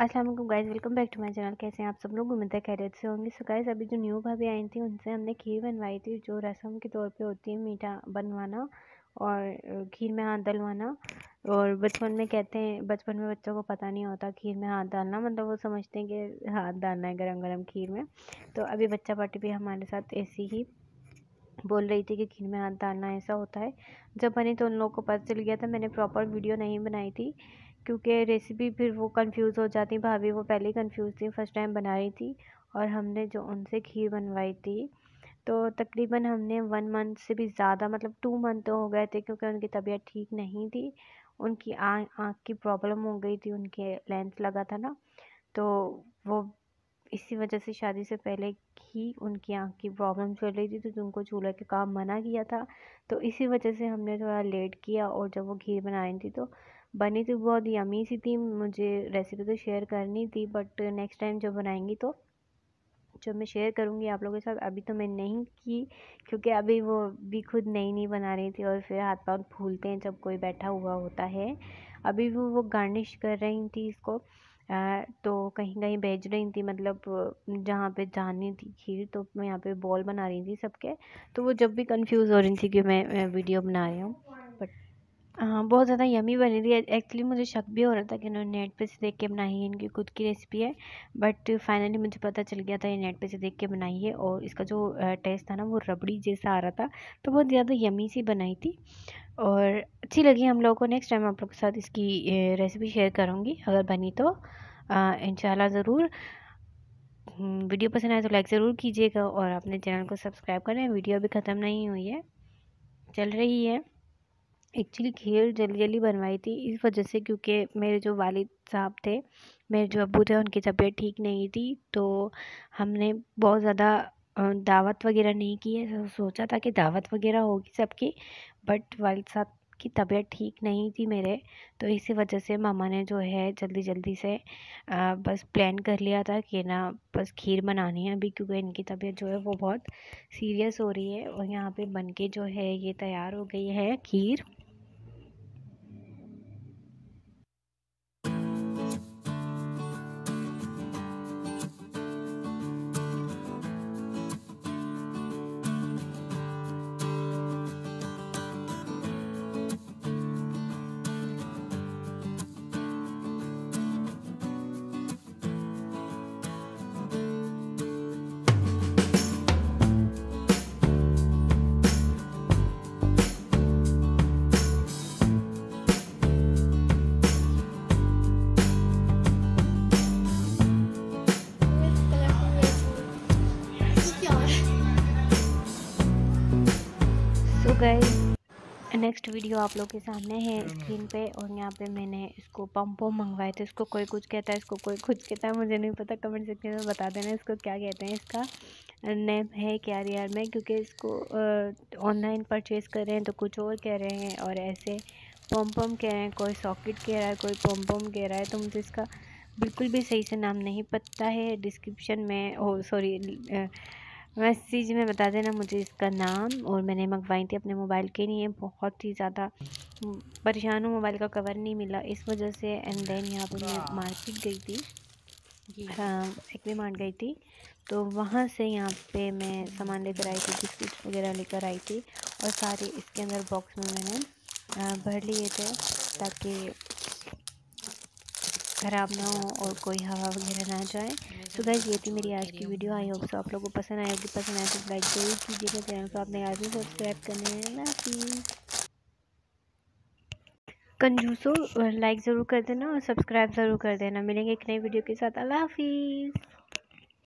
अस्सलाम वालेकुम guys welcome back to my channel कैसे हैं आप सब लोग उम्मीद है खैरियत से होंगे सो गाइस अभी जो न्यू भाभी आई थी उनसे हमने खीर बनवाई थी जो रसम के तौर पे होती है मीठा बनवाना और खीर में हाथ डलवाना और बचपन में कहते हैं बचपन में बच्चों को पता नहीं होता खीर में हाथ डालना मतलब वो समझते हैं कि हाथ डालना है गर्म गर्म खीर में तो अभी बच्चा पार्टी भी हमारे साथ ऐसी ही बोल रही थी कि खीर में हाथ डालना ऐसा होता है जब बनी तो उन लोगों को पता चल गया था मैंने प्रॉपर वीडियो नहीं बनाई थी क्योंकि रेसिपी फिर वो कंफ्यूज़ हो जाती भाभी वो पहले ही कंफ्यूज थी फर्स्ट टाइम बना रही थी और हमने जो उनसे खीर बनवाई थी तो तकरीबन हमने वन मंथ से भी ज़्यादा मतलब टू मंथ तो हो गए थे क्योंकि उनकी तबीयत ठीक नहीं थी उनकी आँख की प्रॉब्लम हो गई थी उनके लेंस लगा था ना तो वो इसी वजह से शादी से पहले ही उनकी आँख की प्रॉब्लम चल रही थी तो उनको चूल्हे के काम मना किया था तो इसी वजह से हमने थोड़ा लेट किया और जब वो घी बना रही थी तो बनी थी तो बहुत यमी सी थी मुझे रेसिपी तो शेयर करनी थी बट नेक्स्ट टाइम जब बनाएंगी तो जब मैं शेयर करूँगी आप लोगों के साथ अभी तो मैं नहीं की क्योंकि अभी वो भी खुद नई नई बना रही थी और फिर हाथ पाँव फूलते हैं जब कोई बैठा हुआ होता है अभी भी वो गार्निश कर रही थी इसको आ, तो कहीं कहीं भेज रही थी मतलब जहाँ पे जानी थी खीर तो मैं यहाँ पे बॉल बना रही थी सबके तो वो जब भी कंफ्यूज हो रही थी कि मैं, मैं वीडियो बना रही हूँ हाँ, बहुत ज़्यादा यमी बनी थी एक्चुअली मुझे शक भी हो रहा था कि इन्होंने नेट पे से देख के बनाई है इनकी खुद की रेसिपी है बट फाइनली मुझे पता चल गया था ये नेट पे से देख के बनाई है और इसका जो टेस्ट था ना वो रबड़ी जैसा आ रहा था तो बहुत ज़्यादा यमी सी बनाई थी और अच्छी लगी हम लोगों को नेक्स्ट टाइम आप लोग के साथ इसकी रेसिपी शेयर करूँगी अगर बनी तो इन ज़रूर हम्म, वीडियो पसंद आए तो लाइक ज़रूर कीजिएगा और अपने चैनल को सब्सक्राइब करें वीडियो अभी ख़त्म नहीं हुई है चल रही है एक्चुअली खीर जल्दी जल्दी बनवाई थी इस वजह से क्योंकि मेरे जो वालिद साहब थे मेरे जो अबू थे उनकी तबीयत ठीक नहीं थी तो हमने बहुत ज़्यादा दावत वगैरह नहीं की है तो सोचा था कि दावत वगैरह होगी सबकी बट वालिद साहब की तबीयत ठीक नहीं थी मेरे तो इसी वजह से मामा ने जो है जल्दी जल्दी से आ, बस प्लान कर लिया था कि ना बस खीर बनानी है अभी क्योंकि इनकी तबीयत जो है वो बहुत सीरियस हो रही है और यहाँ पे बन के जो है ये तैयार हो गई है खीर सो गए नेक्स्ट वीडियो आप लोग के सामने है स्क्रीन पे और यहाँ पे मैंने इसको पम्पो मंगवाए थे इसको कोई कुछ कहता है इसको कोई कुछ कहता है मुझे नहीं पता कमेंट सेक्शन में बता देना इसको क्या कहते हैं इसका नेम है क्या रियर में क्योंकि इसको ऑनलाइन परचेज़ कर रहे हैं तो कुछ और कह रहे हैं और ऐसे पम्पम कह रहे हैं कोई सॉकेट कह रहा है कोई पम्पम कह रहा है तो मुझे इसका बिल्कुल भी सही से नाम नहीं पता है डिस्क्रिप्शन में ओ सॉरी मैसेज में बता देना मुझे इसका नाम और मैंने मंगवाई थी अपने मोबाइल के लिए बहुत ही ज़्यादा परेशान हूँ मोबाइल का कवर नहीं मिला इस वजह से एंड देन यहाँ पर मैं मार्केट हाँ। गई थी एक भी मार्ट गई थी तो वहाँ से यहाँ पे मैं सामान लेकर आई थी बिस्किट वगैरह लेकर आई थी और सारे इसके अंदर बॉक्स में मैंने भर लिए थे ताकि ख़राब ना हो और कोई हवा वगैरह ना जाए तो गैस ये थी मेरी आज की वीडियो आई होप सो आप लोगों को पसंद आए होगी पसंद आए तो लाइक जरूर कीजिएगा चैनल को आपने आज भी सब्सक्राइब करने हैं ना कंजूसो लाइक ज़रूर कर देना और सब्सक्राइब ज़रूर कर देना मिलेंगे एक नई वीडियो के साथ अल्लाह हाफिज़